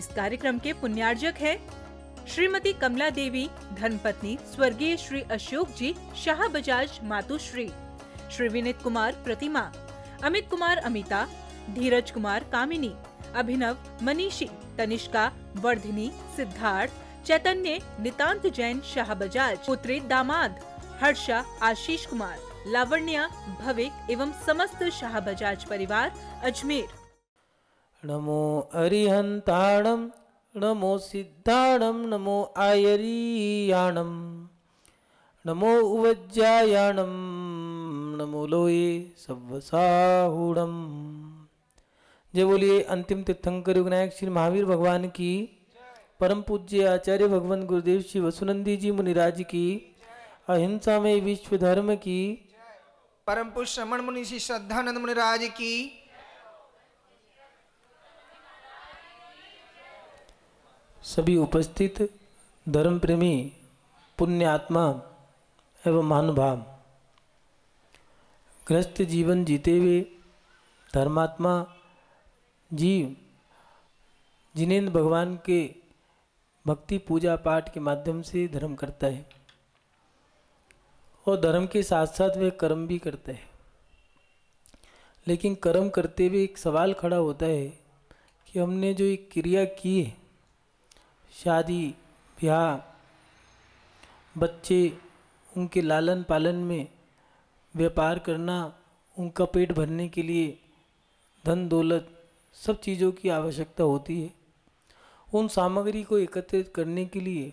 इस कार्यक्रम के पुण्यार्जक है श्रीमती कमला देवी धर्मपत्नी स्वर्गीय श्री अशोक जी शाह बजाज मातुश्री श्री विनित कुमार प्रतिमा अमित कुमार अमिता धीरज कुमार कामिनी अभिनव मनीषी तनिष्का वर्धिनी सिद्धार्थ चैतन्य नितांत जैन शाह बजाज पुत्री दामाद हर्षा आशीष कुमार लावण्या भविक एवं समस्त शाह बजाज परिवार अजमेर नमो अरिहंताणम नमो सिद्धाणम नमो आयरीयाणम नमो उवज्जायाणम नमो लोये सव्वसाहूणम जय बोलिए अंतिम तीर्थंकर युगनायक श्री महावीर भगवान की परम पूज्य आचार्य भगवान गुरुदेव श्री वसुनंदी जी मुनिराज की अहिंसा में विश्व धर्म की परम पुष्य श्रमण मुनि श्री श्रद्धानंद मुनिराज की सभी उपस्थित धर्म प्रेमी पुण्य आत्मा एवं महानुभाव ग्रस्त जीवन जीते हुए धर्मात्मा जीव जिनेन्द्र भगवान के भक्ति पूजा पाठ के माध्यम से धर्म करता है और धर्म के साथ साथ वह कर्म भी करता है लेकिन कर्म करते हुए एक सवाल खड़ा होता है कि हमने जो एक क्रिया की है शादी ब्याह बच्चे उनके लालन पालन में व्यापार करना उनका पेट भरने के लिए धन दौलत सब चीज़ों की आवश्यकता होती है उन सामग्री को एकत्रित करने के लिए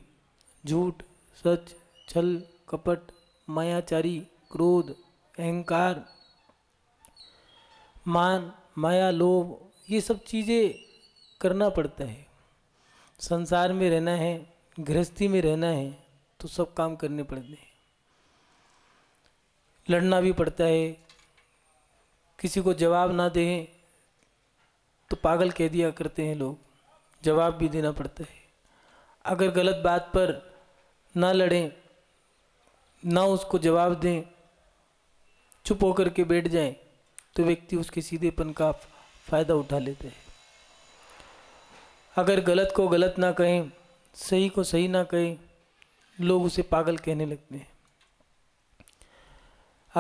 झूठ सच छल कपट मायाचारी क्रोध अहंकार मान माया लोभ ये सब चीज़ें करना पड़ता है संसार में रहना है गृहस्थी में रहना है तो सब काम करने पड़ते हैं लड़ना भी पड़ता है किसी को जवाब ना दें तो पागल कह दिया करते हैं लोग जवाब भी देना पड़ता है अगर गलत बात पर ना लड़ें ना उसको जवाब दें चुप होकर के बैठ जाएं तो व्यक्ति उसके सीधेपन का फ़ायदा उठा लेते हैं अगर गलत को गलत ना कहें सही को सही ना कहें लोग उसे पागल कहने लगते हैं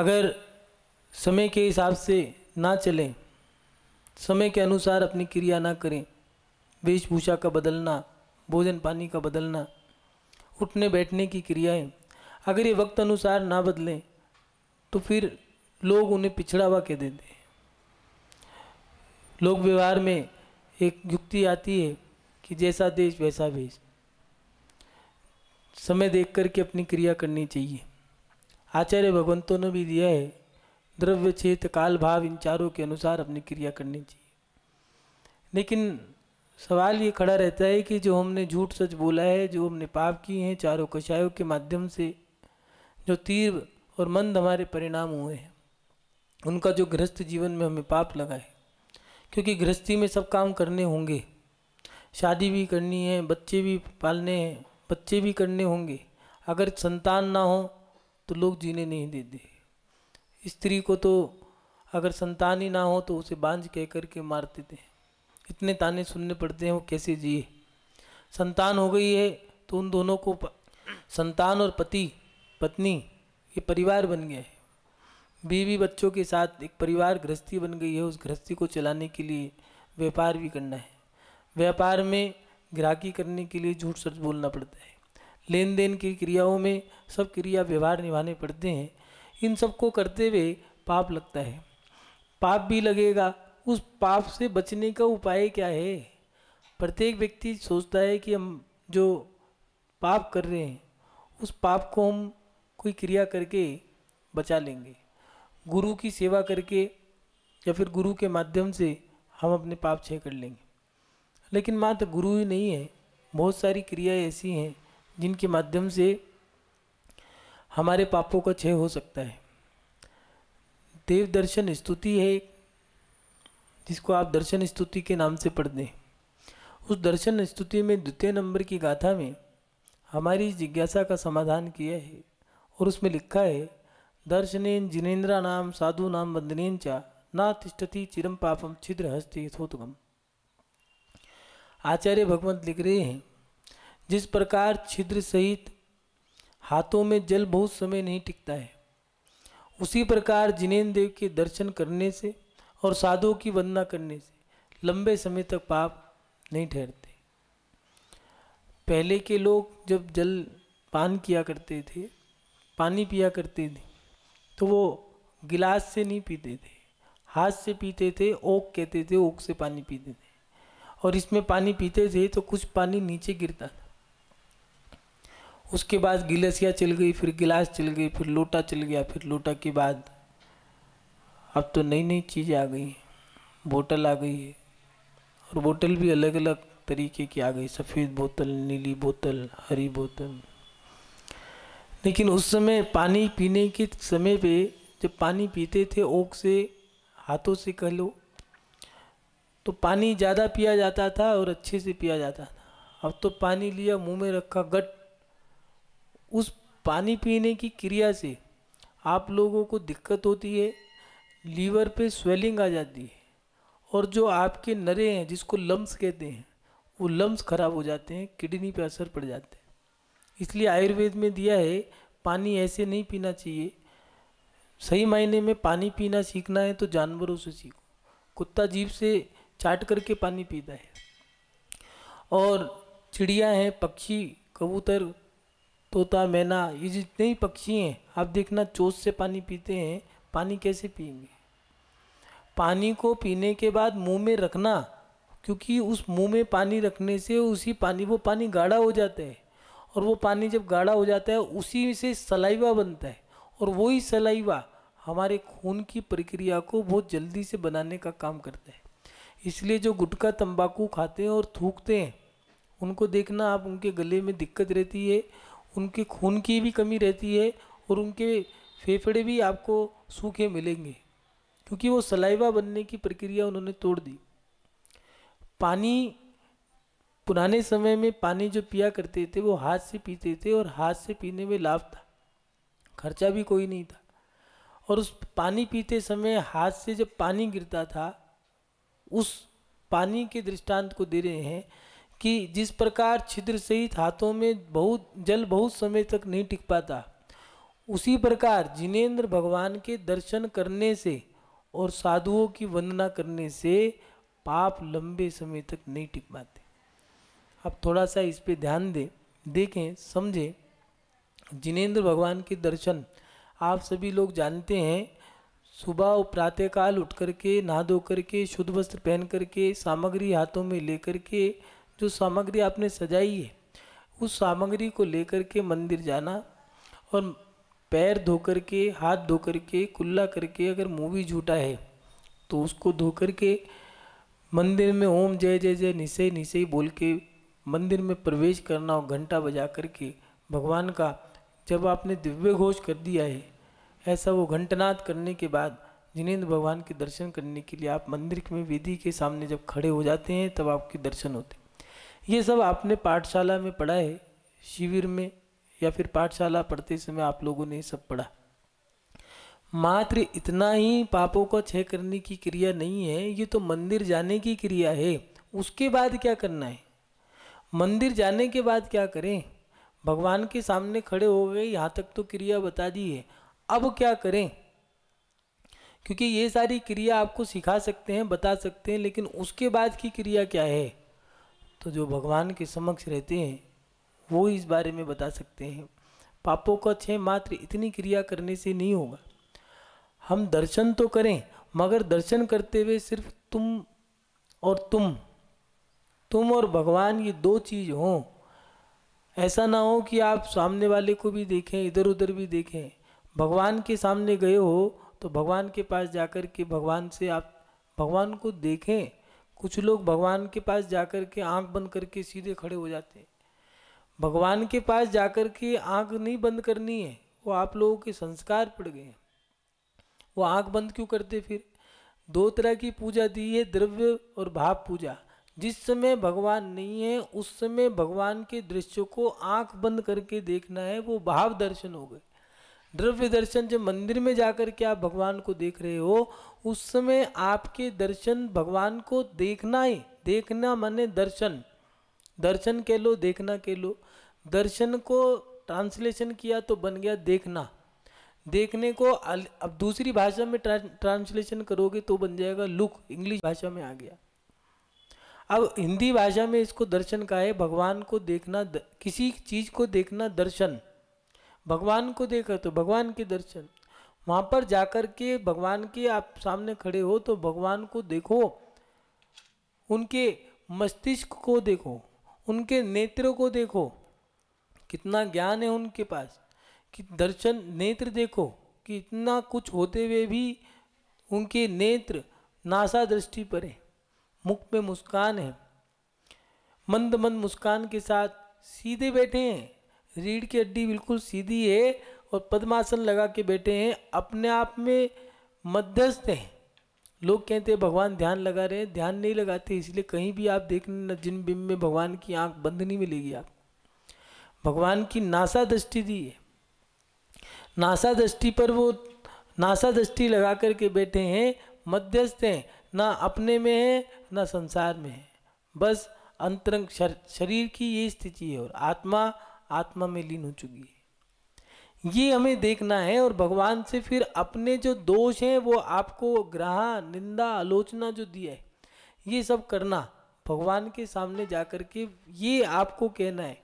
अगर समय के हिसाब से ना चलें समय के अनुसार अपनी क्रिया ना करें वेशभूषा का बदलना भोजन पानी का बदलना उठने बैठने की क्रियाएं अगर ये वक्त अनुसार ना बदलें तो फिर लोग उन्हें पिछड़ावा कह देते हैं लोक व्यवहार में एक युक्ति आती है कि जैसा देश वैसा भेष समय देख करके अपनी क्रिया करनी चाहिए आचार्य भगवंतों ने भी दिया है द्रव्य क्षेत्र काल भाव इन चारों के अनुसार अपनी क्रिया करनी चाहिए लेकिन सवाल ये खड़ा रहता है कि जो हमने झूठ सच बोला है जो हमने पाप किए हैं चारों कषायों के माध्यम से जो तीव्र और मंद हमारे परिणाम हुए हैं उनका जो गृहस्थ जीवन में हमें पाप लगा है क्योंकि गृहस्थी में सब काम करने होंगे शादी भी करनी है बच्चे भी पालने हैं बच्चे भी करने होंगे अगर संतान ना हो तो लोग जीने नहीं देते स्त्री को तो अगर संतान ही ना हो तो उसे बांझ कह करके मार देते हैं इतने ताने सुनने पड़ते हैं वो कैसे जिए संतान हो गई है तो उन दोनों को संतान और पति पत्नी ये परिवार बन गया है बीवी बच्चों के साथ एक परिवार गृहस्थी बन गई है उस गृहस्थी को चलाने के लिए व्यापार भी करना है व्यापार में ग्राहकी करने के लिए झूठ सच बोलना पड़ता है लेन देन की क्रियाओं में सब क्रिया व्यवहार निभाने पड़ते हैं इन सबको करते हुए पाप लगता है पाप भी लगेगा उस पाप से बचने का उपाय क्या है प्रत्येक व्यक्ति सोचता है कि हम जो पाप कर रहे हैं उस पाप को हम कोई क्रिया करके बचा लेंगे गुरु की सेवा करके या फिर गुरु के माध्यम से हम अपने पाप छह कर लेंगे लेकिन मात्र गुरु ही नहीं है बहुत सारी क्रियाएं ऐसी हैं जिनके माध्यम से हमारे पापों का क्षय हो सकता है देव दर्शन स्तुति है जिसको आप दर्शन स्तुति के नाम से पढ़ दें उस दर्शन स्तुति में द्वितीय नंबर की गाथा में हमारी जिज्ञासा का समाधान किया है और उसमें लिखा है दर्शनेन जिनेन्द्रा नाम साधु नाम वंदनेन चा ना तिष्ठति चिरम पापम छिद्र थोतगम तो आचार्य भगवंत लिख रहे हैं जिस प्रकार छिद्र सहित हाथों में जल बहुत समय नहीं टिकता है उसी प्रकार जिनेन्द्र देव के दर्शन करने से और साधुओं की वंदना करने से लंबे समय तक पाप नहीं ठहरते पहले के लोग जब जल पान किया करते थे पानी पिया करते थे तो वो गिलास से नहीं पीते थे हाथ से पीते थे ओक कहते थे ओक से पानी पीते थे और इसमें पानी पीते थे तो कुछ पानी नीचे गिरता था उसके बाद गिलसिया चल गई फिर गिलास चल गई फिर लोटा चल गया फिर लोटा के बाद अब तो नई नई चीज़ें आ गई हैं बोतल आ गई है और बोतल भी अलग अलग तरीके की आ गई सफ़ेद बोतल नीली बोतल हरी बोतल लेकिन उस समय पानी पीने के समय पे जब पानी पीते थे ओक से हाथों से कह लो तो पानी ज़्यादा पिया जाता था और अच्छे से पिया जाता था अब तो पानी लिया मुंह में रखा गट उस पानी पीने की क्रिया से आप लोगों को दिक्कत होती है लीवर पे स्वेलिंग आ जाती है और जो आपके नरे हैं जिसको लम्स कहते हैं वो लम्स खराब हो जाते हैं किडनी पे असर पड़ जाते हैं इसलिए आयुर्वेद में दिया है पानी ऐसे नहीं पीना चाहिए सही मायने में पानी पीना सीखना है तो जानवरों से सीखो कुत्ता जीप से चाट करके पानी पीता है और चिड़िया है पक्षी कबूतर तोता मैना ये जितने ही पक्षी हैं आप देखना चोच से पानी पीते हैं पानी कैसे पीएंगे पानी को पीने के बाद मुंह में रखना क्योंकि उस मुंह में पानी रखने से उसी पानी वो पानी गाढ़ा हो जाता है और वो पानी जब गाढ़ा हो जाता है उसी से सलाइवा बनता है और वही सलाइवा हमारे खून की प्रक्रिया को बहुत जल्दी से बनाने का काम करता है इसलिए जो गुटखा तंबाकू खाते हैं और थूकते हैं उनको देखना आप उनके गले में दिक्कत रहती है उनके खून की भी कमी रहती है और उनके फेफड़े भी आपको सूखे मिलेंगे क्योंकि वो सलाइवा बनने की प्रक्रिया उन्होंने तोड़ दी पानी पुराने समय में पानी जो पिया करते थे वो हाथ से पीते थे और हाथ से पीने में लाभ था खर्चा भी कोई नहीं था और उस पानी पीते समय हाथ से जब पानी गिरता था उस पानी के दृष्टांत को दे रहे हैं कि जिस प्रकार छिद्र सहित हाथों में बहुत जल बहुत समय तक नहीं टिक पाता उसी प्रकार जिनेन्द्र भगवान के दर्शन करने से और साधुओं की वंदना करने से पाप लंबे समय तक नहीं टिक पाते आप थोड़ा सा इस पे ध्यान दें देखें समझें जिनेन्द्र भगवान के दर्शन आप सभी लोग जानते हैं सुबह प्रातःकाल उठ करके नहा धो करके शुद्ध वस्त्र पहन करके सामग्री हाथों में लेकर के जो सामग्री आपने सजाई है उस सामग्री को लेकर के मंदिर जाना और पैर धो करके हाथ धो करके कुल्ला करके अगर मुँह भी झूठा है तो उसको धो करके मंदिर में ओम जय जय जय निशे निशे बोल के मंदिर में प्रवेश करना और घंटा बजा करके भगवान का जब आपने दिव्य घोष कर दिया है ऐसा वो घंटनाद करने के बाद जिनेन्द्र भगवान के दर्शन करने के लिए आप मंदिर में विधि के सामने जब खड़े हो जाते हैं तब आपके दर्शन होते ये सब आपने पाठशाला में पढ़ा है शिविर में या फिर पाठशाला पढ़ते समय आप लोगों ने सब पढ़ा मात्र इतना ही पापों को क्षय करने की क्रिया नहीं है ये तो मंदिर जाने की क्रिया है उसके बाद क्या करना है मंदिर जाने के बाद क्या करें भगवान के सामने खड़े हो गए यहाँ तक तो क्रिया बता दी है अब क्या करें क्योंकि ये सारी क्रिया आपको सिखा सकते हैं बता सकते हैं लेकिन उसके बाद की क्रिया क्या है तो जो भगवान के समक्ष रहते हैं वो इस बारे में बता सकते हैं पापों का छह मात्र इतनी क्रिया करने से नहीं होगा हम दर्शन तो करें मगर दर्शन करते हुए सिर्फ तुम और तुम तुम और भगवान ये दो चीज़ हों ऐसा ना हो कि आप सामने वाले को भी देखें इधर उधर भी देखें भगवान के सामने गए हो तो भगवान के पास जाकर के भगवान से आप भगवान को देखें कुछ लोग भगवान के पास जाकर के आंख बंद करके सीधे खड़े हो जाते हैं भगवान के पास जाकर के आंख नहीं बंद करनी है वो आप लोगों के संस्कार पड़ गए हैं वो आंख बंद क्यों करते फिर दो तरह की पूजा दी है द्रव्य और भाव पूजा जिस समय भगवान नहीं है उस समय भगवान के दृश्य को आंख बंद करके देखना है वो भाव दर्शन हो गए द्रव्य दर्शन जब मंदिर में जाकर के आप भगवान को देख रहे हो उस समय आपके दर्शन भगवान को देखना ही देखना माने दर्शन दर्शन कह लो देखना कह लो दर्शन को ट्रांसलेशन किया तो बन गया देखना देखने को अब दूसरी भाषा में ट्रांसलेशन करोगे तो बन जाएगा लुक इंग्लिश भाषा में आ गया अब हिंदी भाषा में इसको दर्शन का है भगवान को देखना किसी चीज़ को देखना दर्शन भगवान को देखा तो भगवान के दर्शन वहाँ पर जाकर के भगवान के आप सामने खड़े हो तो भगवान को देखो उनके मस्तिष्क को देखो उनके नेत्रों को देखो कितना ज्ञान है उनके पास कि दर्शन नेत्र देखो कि इतना कुछ होते हुए भी उनके नेत्र नासा दृष्टि पर है मुख में मुस्कान है मंद मंद मुस्कान के साथ सीधे बैठे हैं रीढ़ की हड्डी बिल्कुल सीधी है और पद्मासन लगा के बैठे हैं अपने आप में मध्यस्थ हैं लोग कहते हैं भगवान ध्यान लगा रहे हैं ध्यान नहीं लगाते इसलिए कहीं भी आप देखने जिन बिंब में भगवान की आंख बंद नहीं मिलेगी आप भगवान की नासा दृष्टि दी है नासा दृष्टि पर वो नासा दृष्टि लगा करके बैठे हैं मध्यस्थ हैं ना अपने में है ना संसार में है बस अंतरंग शर, शरीर की ये स्थिति है और आत्मा आत्मा में लीन हो चुकी है ये हमें देखना है और भगवान से फिर अपने जो दोष हैं वो आपको ग्रह निंदा आलोचना जो दी है ये सब करना भगवान के सामने जाकर के ये आपको कहना है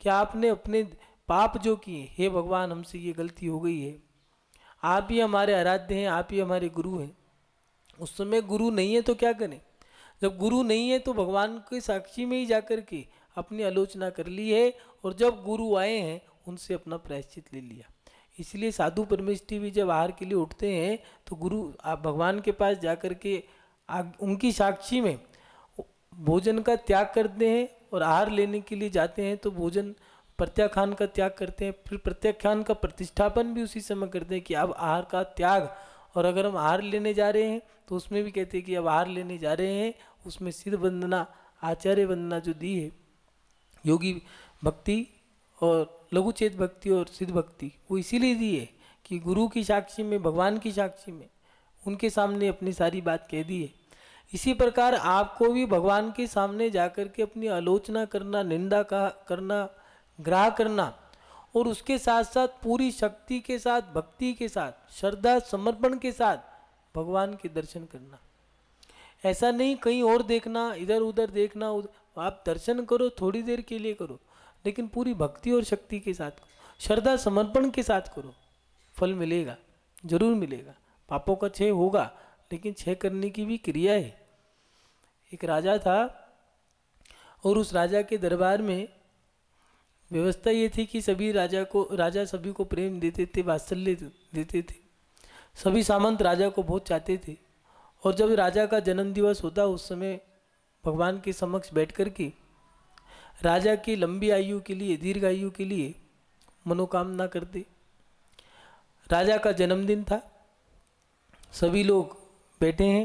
कि आपने अपने पाप जो किए हे भगवान हमसे ये गलती हो गई है आप ही हमारे आराध्य हैं आप ही हमारे गुरु हैं उस समय गुरु नहीं है तो क्या करें जब गुरु नहीं है तो भगवान के साक्षी में ही जाकर के अपनी आलोचना कर ली है और जब गुरु आए हैं उनसे अपना प्रायश्चित ले लिया इसलिए साधु परमेश भी जब आहार के लिए उठते हैं तो गुरु आप भगवान के पास जाकर के उनकी साक्षी में भोजन का त्याग करते हैं और आहार लेने के लिए जाते हैं तो भोजन प्रत्याख्यान का त्याग करते हैं फिर प्रत्याख्यान का प्रतिष्ठापन भी उसी समय करते हैं कि अब आहार का त्याग और अगर हम आहार लेने जा रहे हैं तो उसमें भी कहते हैं कि अब आहार लेने जा रहे हैं उसमें सिद्ध वंदना आचार्य वंदना जो दी है योगी भक्ति और लघु चेत भक्ति और सिद्ध भक्ति वो इसीलिए दी है कि गुरु की साक्षी में भगवान की साक्षी में उनके सामने अपनी सारी बात कह दी है इसी प्रकार आपको भी भगवान के सामने जाकर के अपनी आलोचना करना निंदा का करना ग्राह करना और उसके साथ साथ पूरी शक्ति के साथ भक्ति के साथ श्रद्धा समर्पण के साथ भगवान के दर्शन करना ऐसा नहीं कहीं और देखना इधर उधर देखना उधर आप दर्शन करो थोड़ी देर के लिए करो लेकिन पूरी भक्ति और शक्ति के साथ श्रद्धा समर्पण के साथ करो फल मिलेगा जरूर मिलेगा पापों का छय होगा लेकिन छय करने की भी क्रिया है एक राजा था और उस राजा के दरबार में व्यवस्था ये थी कि सभी राजा को राजा सभी को प्रेम देते थे वात्सल्य देते थे सभी सामंत राजा को बहुत चाहते थे और जब राजा का जन्मदिवस होता उस समय भगवान के समक्ष बैठ कर के राजा की लंबी आयु के लिए दीर्घ आयु के लिए मनोकामना करते राजा का जन्मदिन था सभी लोग बैठे हैं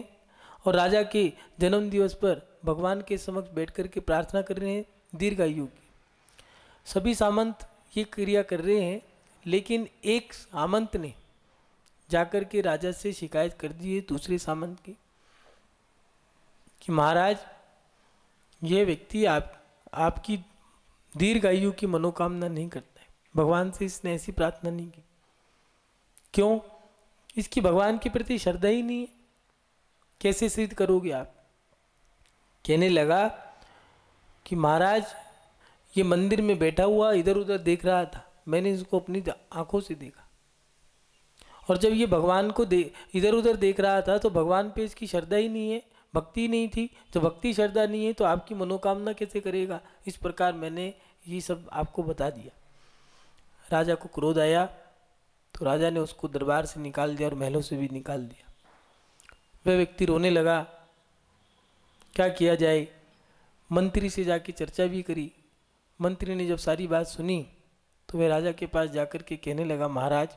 और राजा के जन्म दिवस पर भगवान के समक्ष बैठ कर के प्रार्थना कर रहे हैं दीर्घ आयु की सभी सामंत ये क्रिया कर रहे हैं लेकिन एक सामंत ने जाकर के राजा से शिकायत कर दी है दूसरे सामंत की कि महाराज ये व्यक्ति आप आपकी दीर्घायु की मनोकामना नहीं करता है भगवान से इसने ऐसी प्रार्थना नहीं की क्यों इसकी भगवान के प्रति श्रद्धा ही नहीं है कैसे सिद्ध करोगे आप कहने लगा कि महाराज ये मंदिर में बैठा हुआ इधर उधर देख रहा था मैंने इसको अपनी आंखों से देखा और जब ये भगवान को दे इधर उधर देख रहा था तो भगवान पे इसकी श्रद्धा ही नहीं है भक्ति नहीं थी तो भक्ति श्रद्धा नहीं है तो आपकी मनोकामना कैसे करेगा इस प्रकार मैंने ये सब आपको बता दिया राजा को क्रोध आया तो राजा ने उसको दरबार से निकाल दिया और महलों से भी निकाल दिया वह व्यक्ति रोने लगा क्या किया जाए मंत्री से जाके चर्चा भी करी मंत्री ने जब सारी बात सुनी तो वह राजा के पास जाकर के कहने लगा महाराज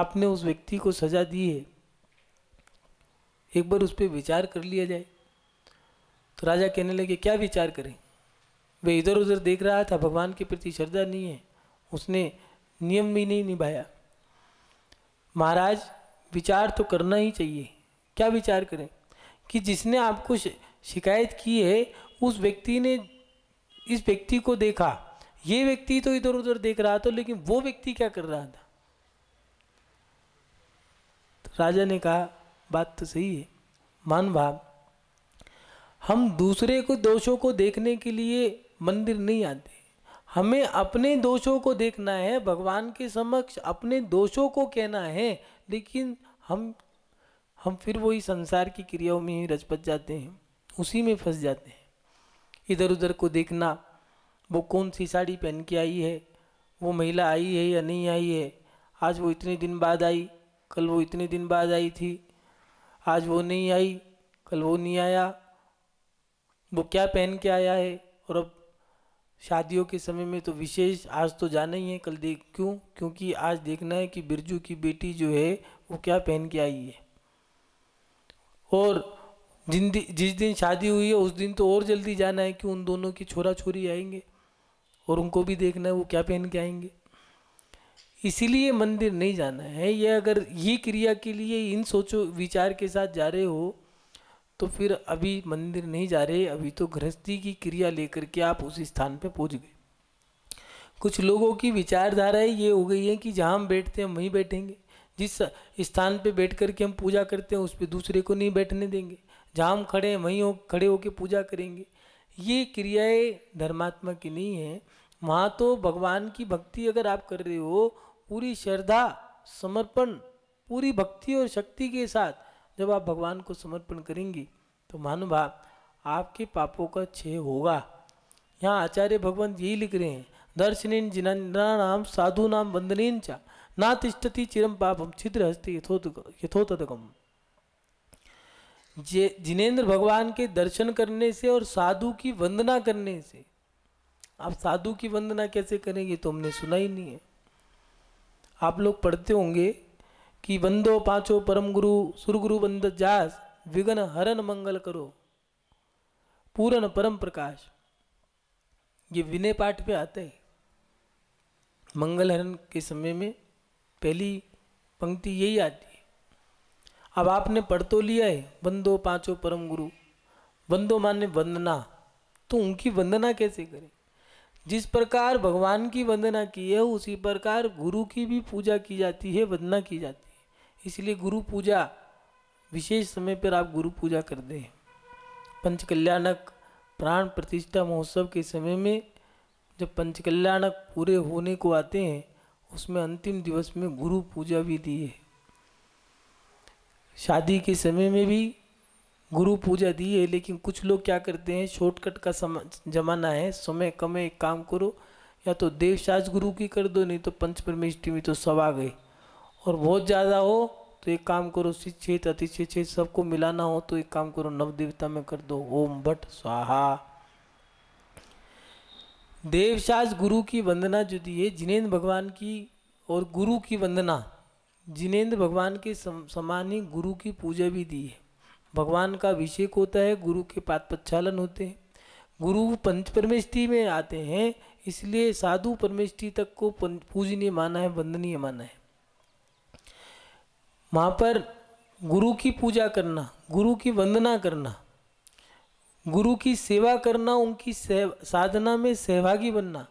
आपने उस व्यक्ति को सजा दी है एक बार उस पर विचार कर लिया जाए तो राजा कहने लगे क्या विचार करें वे इधर उधर देख रहा था भगवान के प्रति श्रद्धा नहीं है उसने नियम भी नहीं निभाया महाराज विचार तो करना ही चाहिए क्या विचार करें कि जिसने आपको शिकायत की है उस व्यक्ति ने इस व्यक्ति को देखा ये व्यक्ति तो इधर उधर देख रहा था लेकिन वो व्यक्ति क्या कर रहा था तो राजा ने कहा बात तो सही है मान भाव हम दूसरे को दोषों को देखने के लिए मंदिर नहीं आते हमें अपने दोषों को देखना है भगवान के समक्ष अपने दोषों को कहना है लेकिन हम हम फिर वही संसार की क्रियाओं में ही रजपत जाते हैं उसी में फंस जाते हैं इधर उधर को देखना वो कौन सी साड़ी पहन के आई है वो महिला आई है या नहीं आई है आज वो इतने दिन बाद आई कल वो इतने दिन बाद आई थी आज वो नहीं आई कल वो नहीं आया वो क्या पहन के आया है और अब शादियों के समय में तो विशेष आज तो जाना ही है कल देख क्यों क्योंकि आज देखना है कि बिरजू की बेटी जो है वो क्या पहन के आई है और जिन जिस दिन शादी हुई है उस दिन तो और जल्दी जाना है कि उन दोनों की छोरा छोरी आएंगे और उनको भी देखना है वो क्या पहन के आएंगे इसीलिए मंदिर नहीं जाना है ये अगर ये क्रिया के लिए इन सोचो विचार के साथ जा रहे हो तो फिर अभी मंदिर नहीं जा रहे अभी तो गृहस्थी की क्रिया लेकर के आप उस स्थान पे पहुंच गए कुछ लोगों की विचारधाराएं ये हो गई है कि जहाँ हम बैठते हैं वहीं बैठेंगे जिस स्थान पे बैठ कर के हम पूजा करते हैं उस पर दूसरे को नहीं बैठने देंगे जहाँ हम खड़े हैं वहीं हो खड़े होकर पूजा करेंगे ये क्रियाएँ धर्मात्मा की नहीं है वहाँ तो भगवान की भक्ति अगर आप कर रहे हो पूरी श्रद्धा समर्पण पूरी भक्ति और शक्ति के साथ जब आप भगवान को समर्पण करेंगी तो भाव आपके पापों का क्षय होगा यहाँ आचार्य भगवंत यही लिख रहे हैं दर्शनेन नाम साधु नाम वंदनीन चा ना तिष्ठती चिरम पापम छिद्र हस्ते यथोत जे जिनेन्द्र भगवान के दर्शन करने से और साधु की वंदना करने से आप साधु की वंदना कैसे करेंगे तो हमने सुना ही नहीं है आप लोग पढ़ते होंगे कि बंदो पाचो परम गुरु सुरगुरु बंद जास विघन हरन मंगल करो पूरन परम प्रकाश ये विनय पाठ पे आते हैं मंगल हरण के समय में पहली पंक्ति यही आती है अब आपने पढ़ तो लिया है बंदो पांचो परम गुरु बंदो माने वंदना तो उनकी वंदना कैसे करें जिस प्रकार भगवान की वंदना की है उसी प्रकार गुरु की भी पूजा की जाती है वंदना की जाती है इसलिए गुरु पूजा विशेष समय पर आप गुरु पूजा कर दें पंच कल्याणक प्राण प्रतिष्ठा महोत्सव के समय में जब पंच कल्याणक पूरे होने को आते हैं उसमें अंतिम दिवस में गुरु पूजा भी दी है शादी के समय में भी गुरु पूजा दी है लेकिन कुछ लोग क्या करते हैं शॉर्टकट का सम जमाना है समय कम है एक काम करो या तो देवशास गुरु की कर दो नहीं तो पंच में तो सब आ गए और बहुत ज़्यादा हो तो एक काम करो शिक्षित अतिशिक्षित सबको मिलाना हो तो एक काम करो नवदेवता में कर दो ओम भट्ट स्वाहा देवशास गुरु की वंदना जो दी है जिनेन्द्र भगवान की और गुरु की वंदना जिनेन्द्र भगवान के समान ही गुरु की पूजा भी दी है भगवान का अभिषेक होता है गुरु के पाद प्रक्षालन होते हैं गुरु पंच परमेष्टि में आते हैं इसलिए साधु परमेष्टि तक को पूजनीय माना है वंदनीय माना है वहाँ पर गुरु की पूजा करना गुरु की वंदना करना गुरु की सेवा करना उनकी साधना में सहभागी बनना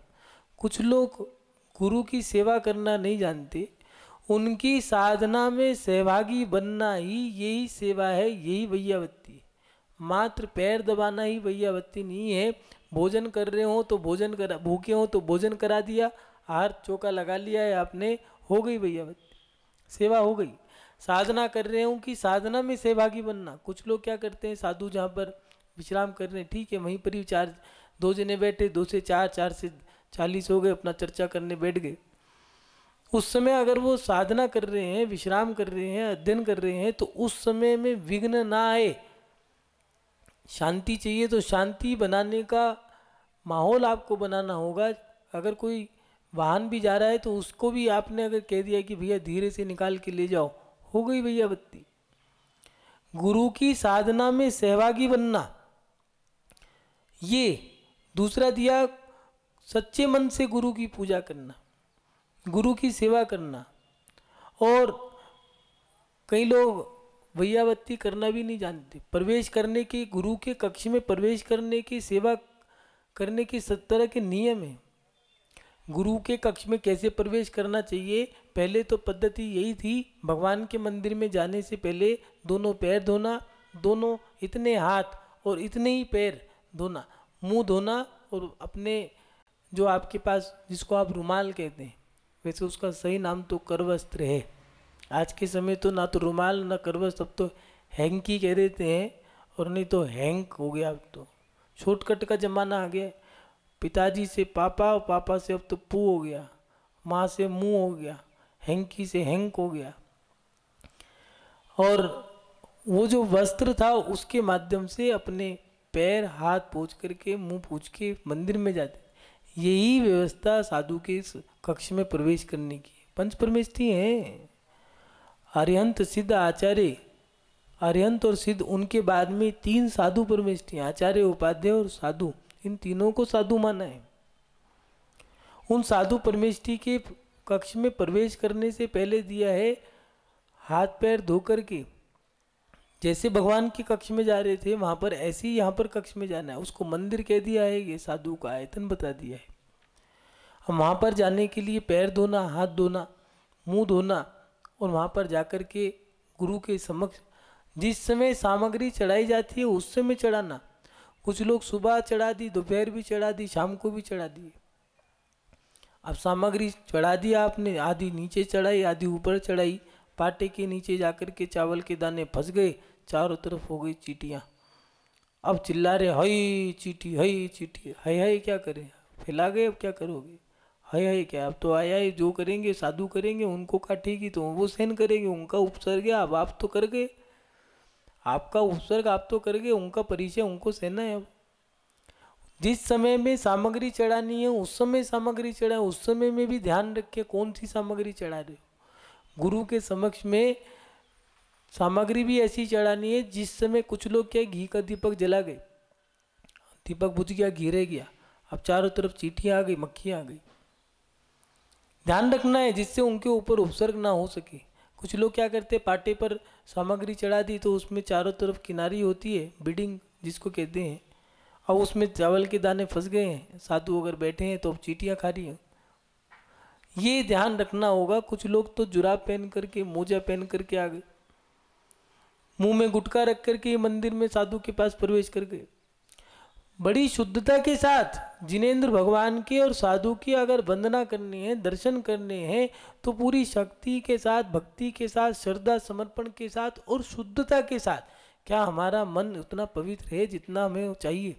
कुछ लोग गुरु की सेवा करना नहीं जानते उनकी साधना में सहभागी बनना ही यही सेवा है यही भैयावत्ती मात्र पैर दबाना ही भैयावत्ती नहीं है भोजन कर रहे हो तो भोजन करा भूखे हो तो भोजन करा दिया आहार चौका लगा लिया है आपने हो गई भैयावत्ती सेवा हो गई साधना कर रहे हो कि साधना में सहभागी बनना कुछ लोग क्या करते हैं साधु जहाँ पर विश्राम कर रहे हैं ठीक है वहीं पर ही चार दो जने बैठे दो से चार चार से चालीस हो गए अपना चर्चा करने बैठ गए उस समय अगर वो साधना कर रहे हैं विश्राम कर रहे हैं अध्ययन कर रहे हैं तो उस समय में विघ्न ना आए शांति चाहिए तो शांति बनाने का माहौल आपको बनाना होगा अगर कोई वाहन भी जा रहा है तो उसको भी आपने अगर कह दिया कि भैया धीरे से निकाल के ले जाओ हो गई भैया बत्ती गुरु की साधना में सहभागी बनना ये दूसरा दिया सच्चे मन से गुरु की पूजा करना गुरु की सेवा करना और कई लोग भैयावत्ती करना भी नहीं जानते प्रवेश करने की गुरु के कक्ष में प्रवेश करने की सेवा करने की सब तरह के नियम हैं गुरु के कक्ष में कैसे प्रवेश करना चाहिए पहले तो पद्धति यही थी भगवान के मंदिर में जाने से पहले दोनों पैर धोना दोनों इतने हाथ और इतने ही पैर धोना मुंह धोना और अपने जो आपके पास जिसको आप रुमाल कहते हैं वैसे उसका सही नाम तो करवस्त्र है आज के समय तो ना तो रुमाल ना करवस्त्र अब तो हैंकी कह देते हैं और नहीं तो हैंक हो गया अब तो शॉर्टकट का ज़माना आ गया पिताजी से पापा और पापा से अब तो पू हो गया माँ से मुँह हो गया हैंकी से हैंक हो गया और वो जो वस्त्र था उसके माध्यम से अपने पैर हाथ पोछ करके मुंह पूछ के मंदिर में जाते यही व्यवस्था साधु के इस कक्ष में प्रवेश करने की पंच परमेश हैं अर्यंत सिद्ध आचार्य अर्यंत और सिद्ध उनके बाद में तीन साधु परमेष्ठी आचार्य उपाध्याय और साधु इन तीनों को साधु माना है उन साधु परमेष्ठी के कक्ष में प्रवेश करने से पहले दिया है हाथ पैर धोकर के जैसे भगवान की कक्ष में जा रहे थे वहां पर ऐसे ही यहाँ पर कक्ष में जाना है उसको मंदिर कह दिया है ये साधु का आयतन बता दिया है अब वहां पर जाने के लिए पैर धोना हाथ धोना मुंह धोना और वहां पर जाकर के गुरु के समक्ष जिस समय सामग्री चढ़ाई जाती है उस समय चढ़ाना कुछ लोग सुबह चढ़ा दी दोपहर भी चढ़ा दी शाम को भी चढ़ा दी अब सामग्री चढ़ा दी आपने आधी नीचे चढ़ाई आधी ऊपर चढ़ाई पाटे के नीचे जाकर के चावल के दाने फंस गए चारों तरफ हो गई चीटियाँ अब चिल्ला रहे हई चीटी हई चीटी हई हई क्या करें फैला गए अब क्या करोगे हई हई क्या अब तो आया ही जो करेंगे साधु करेंगे उनको काटेगी तो वो सहन करेंगे उनका उपसर्ग है अब आप तो कर गए आपका उपसर्ग आप तो कर गए उनका परिचय उनको सहना है अब जिस समय में सामग्री चढ़ानी है उस समय सामग्री चढ़ाए उस समय में भी ध्यान रखे कौन सी सामग्री चढ़ा रहे हो गुरु के समक्ष में सामग्री भी ऐसी चढ़ानी है जिस समय कुछ लोग क्या घी का दीपक जला गए दीपक बुझ गया घी रह गया अब चारों तरफ चीटियाँ आ गई मक्खियाँ आ गई ध्यान रखना है जिससे उनके ऊपर उपसर्ग ना हो सके कुछ लोग क्या करते हैं पाटे पर सामग्री चढ़ा दी तो उसमें चारों तरफ किनारी होती है बिडिंग जिसको कहते हैं अब उसमें चावल के दाने फंस गए हैं साधु अगर बैठे हैं तो अब चीटियाँ खा रही हैं ये ध्यान रखना होगा कुछ लोग तो जुराब पहन करके मोजा पहन करके आ गए मुंह में गुटका रख करके मंदिर में साधु के पास प्रवेश कर गए बड़ी शुद्धता के साथ जिनेन्द्र भगवान की और साधु की अगर वंदना करनी है दर्शन करने हैं तो पूरी शक्ति के साथ भक्ति के साथ श्रद्धा समर्पण के साथ और शुद्धता के साथ क्या हमारा मन उतना पवित्र है जितना हमें चाहिए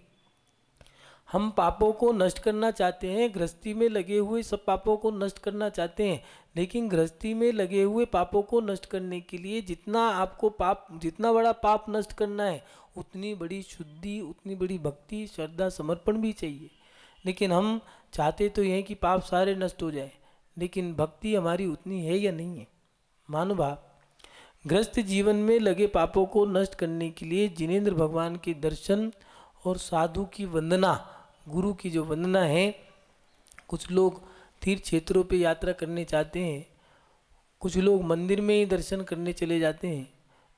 हम पापों को नष्ट करना चाहते हैं गृहस्थी में लगे हुए सब पापों को नष्ट करना चाहते हैं लेकिन गृहस्थी में लगे हुए पापों को नष्ट करने के लिए जितना आपको पाप जितना बड़ा पाप नष्ट करना है उतनी बड़ी शुद्धि उतनी बड़ी भक्ति श्रद्धा समर्पण भी चाहिए लेकिन हम चाहते तो यह कि पाप सारे नष्ट हो जाए लेकिन भक्ति हमारी उतनी है या नहीं है मानो भाव ग्रस्त जीवन में लगे पापों को नष्ट करने के लिए जिनेन्द्र भगवान के दर्शन और साधु की वंदना गुरु की जो वंदना है कुछ लोग तीर्थ क्षेत्रों पे यात्रा करने चाहते हैं कुछ लोग मंदिर में ही दर्शन करने चले जाते हैं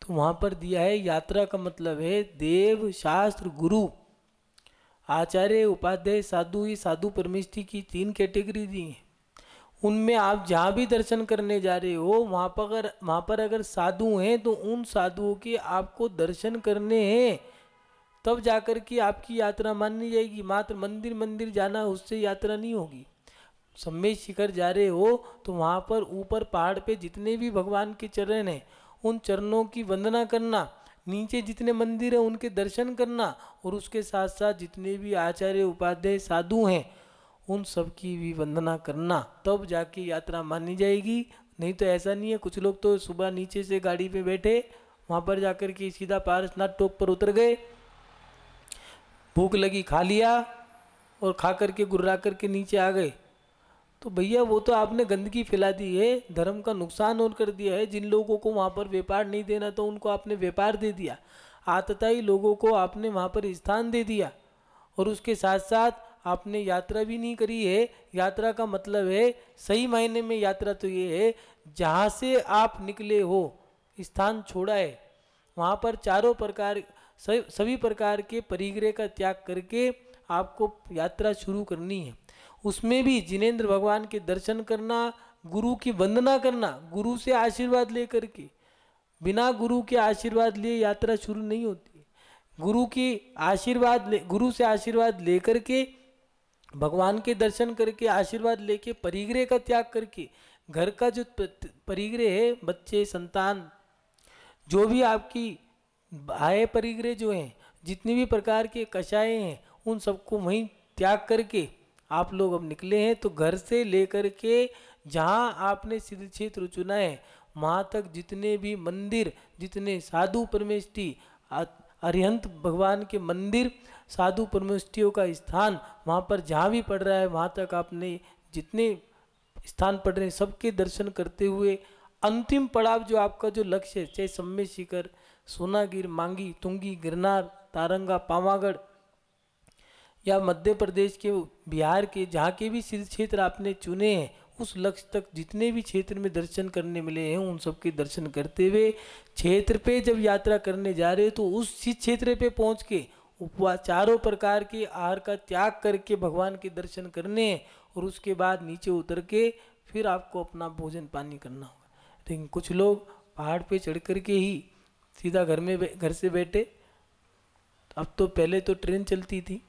तो वहाँ पर दिया है यात्रा का मतलब है देव शास्त्र गुरु आचार्य उपाध्याय साधु ये साधु परमिष्टि की तीन कैटेगरी दी हैं उनमें आप जहाँ भी दर्शन करने जा रहे हो वहाँ पर अगर वहाँ पर अगर साधु हैं तो उन साधुओं के आपको दर्शन करने हैं तब जाकर के आपकी यात्रा मानी जाएगी मात्र मंदिर मंदिर जाना उससे यात्रा नहीं होगी समय शिखर जा रहे हो तो वहाँ पर ऊपर पहाड़ पे जितने भी भगवान के चरण हैं उन चरणों की वंदना करना नीचे जितने मंदिर हैं उनके दर्शन करना और उसके साथ साथ जितने भी आचार्य उपाध्याय साधु हैं उन सब की भी वंदना करना तब जाके यात्रा मानी जाएगी नहीं तो ऐसा नहीं है कुछ लोग तो सुबह नीचे से गाड़ी पे बैठे वहाँ पर जाकर के सीधा पारसनाथ टोप पर उतर गए भूख लगी खा लिया और खा करके गुर्रा करके नीचे आ गए तो भैया वो तो आपने गंदगी फैला दी है धर्म का नुकसान और कर दिया है जिन लोगों को वहाँ पर व्यापार नहीं देना तो उनको आपने व्यापार दे दिया आतताई लोगों को आपने वहाँ पर स्थान दे दिया और उसके साथ साथ आपने यात्रा भी नहीं करी है यात्रा का मतलब है सही मायने में यात्रा तो ये है जहाँ से आप निकले हो स्थान छोड़ा है वहाँ पर चारों प्रकार सभी प्रकार के परिग्रह का त्याग करके आपको यात्रा शुरू करनी है उसमें भी जिनेंद्र भगवान के दर्शन करना गुरु की वंदना करना गुरु से आशीर्वाद लेकर के बिना गुरु के आशीर्वाद लिए यात्रा शुरू नहीं होती गुरु की आशीर्वाद ले गुरु से आशीर्वाद लेकर के भगवान के दर्शन करके आशीर्वाद लेके परिग्रह का त्याग करके घर का जो परिग्रह है बच्चे संतान जो भी आपकी आय परिग्रह जो हैं जितनी भी प्रकार के कषाएँ हैं उन सबको वहीं त्याग करके आप लोग अब निकले हैं तो घर से लेकर के जहाँ आपने सिद्ध क्षेत्र चुना है वहाँ तक जितने भी मंदिर जितने साधु परमेष्टि अरिहंत भगवान के मंदिर साधु परमेष्टियों का स्थान वहाँ पर जहाँ भी पड़ रहा है वहाँ तक आपने जितने स्थान पड़ रहे हैं सबके दर्शन करते हुए अंतिम पड़ाव जो आपका जो लक्ष्य है चाहे सम्य शिखर सोनागिर मांगी तुंगी गिरनार तारंगा पावागढ़ या मध्य प्रदेश के बिहार के जहाँ के भी क्षेत्र आपने चुने हैं उस लक्ष्य तक जितने भी क्षेत्र में दर्शन करने मिले हैं उन सब के दर्शन करते हुए क्षेत्र पे जब यात्रा करने जा रहे हो तो उस क्षेत्र पे पहुँच के उपवास चारों प्रकार के आहार का त्याग करके भगवान के दर्शन करने हैं और उसके बाद नीचे उतर के फिर आपको अपना भोजन पानी करना होगा लेकिन कुछ लोग पहाड़ पर चढ़ करके ही सीधा घर में घर से बैठे अब तो पहले तो ट्रेन चलती थी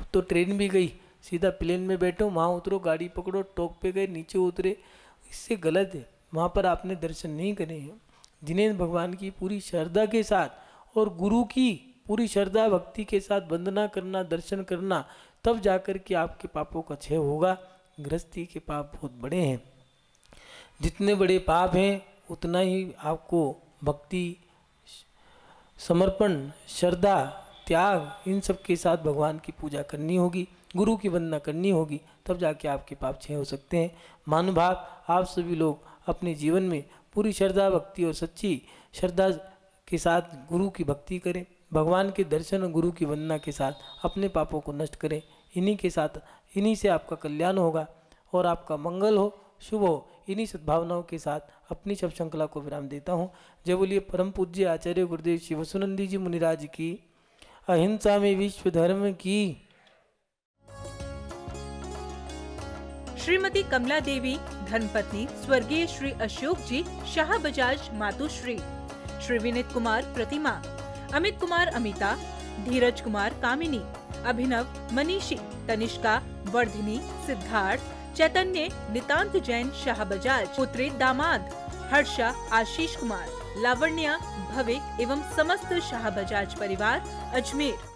अब तो ट्रेन भी गई सीधा प्लेन में बैठो वहाँ उतरो गाड़ी पकड़ो टॉक पे गए नीचे उतरे इससे गलत है वहाँ पर आपने दर्शन नहीं करे हैं जिन्हें भगवान की पूरी श्रद्धा के साथ और गुरु की पूरी श्रद्धा भक्ति के साथ वंदना करना दर्शन करना तब जाकर के आपके पापों का क्षय होगा गृहस्थी के पाप बहुत बड़े हैं जितने बड़े पाप हैं उतना ही आपको भक्ति समर्पण श्रद्धा त्याग इन सब के साथ भगवान की पूजा करनी होगी गुरु की वंदना करनी होगी तब जाके आपके पाप छह हो सकते हैं मानुभाव आप सभी लोग अपने जीवन में पूरी श्रद्धा भक्ति और सच्ची श्रद्धा के साथ गुरु की भक्ति करें भगवान के दर्शन और गुरु की वंदना के साथ अपने पापों को नष्ट करें इन्हीं के साथ इन्हीं से आपका कल्याण होगा और आपका मंगल हो शुभ हो इन्हीं सद्भावनाओं के साथ अपनी शब्द श्रृंखला को विराम देता हूँ जय बोलिए परम पूज्य आचार्य गुरुदेव शिव सुनंदी जी मुनिराज की अहिंसा में विश्व धर्म की श्रीमती कमला देवी धर्मपत्नी स्वर्गीय श्री अशोक जी शाह बजाज मातुश्री श्री विनित कुमार प्रतिमा अमित कुमार अमिता धीरज कुमार कामिनी अभिनव मनीषी तनिष्का वर्धिनी सिद्धार्थ चैतन्य नितांत जैन शाह बजाज पुत्री दामाद हर्षा आशीष कुमार लावण्या भविक एवं समस्त शाह बजाज परिवार अजमेर